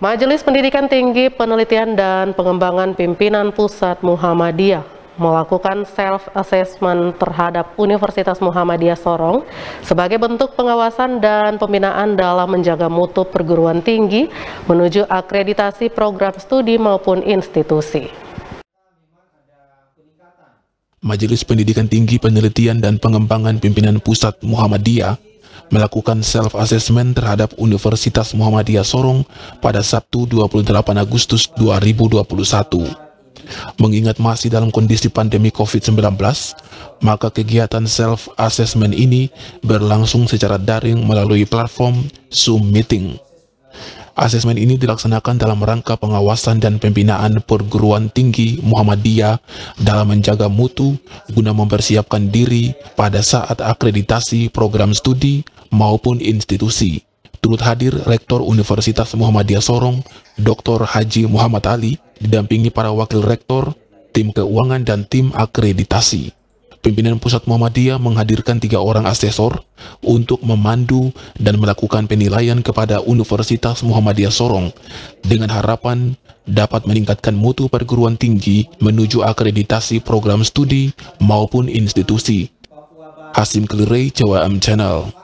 Majelis Pendidikan Tinggi Penelitian dan Pengembangan Pimpinan Pusat Muhammadiyah melakukan self-assessment terhadap Universitas Muhammadiyah Sorong sebagai bentuk pengawasan dan pembinaan dalam menjaga mutu perguruan tinggi menuju akreditasi program studi maupun institusi. Majelis Pendidikan Tinggi Penelitian dan Pengembangan Pimpinan Pusat Muhammadiyah melakukan self-assessment terhadap Universitas Muhammadiyah Sorong pada Sabtu 28 Agustus 2021. Mengingat masih dalam kondisi pandemi COVID-19, maka kegiatan self-assessment ini berlangsung secara daring melalui platform Zoom Meeting. Asesmen ini dilaksanakan dalam rangka pengawasan dan pembinaan perguruan tinggi Muhammadiyah dalam menjaga mutu guna mempersiapkan diri pada saat akreditasi program studi maupun institusi. Turut hadir Rektor Universitas Muhammadiyah Sorong, Dr. Haji Muhammad Ali, didampingi para wakil rektor, tim keuangan, dan tim akreditasi. Pimpinan Pusat Muhammadiyah menghadirkan tiga orang asesor untuk memandu dan melakukan penilaian kepada Universitas Muhammadiyah Sorong dengan harapan dapat meningkatkan mutu perguruan tinggi menuju akreditasi program studi maupun institusi. Hasim Kelirai, Jawa M Channel.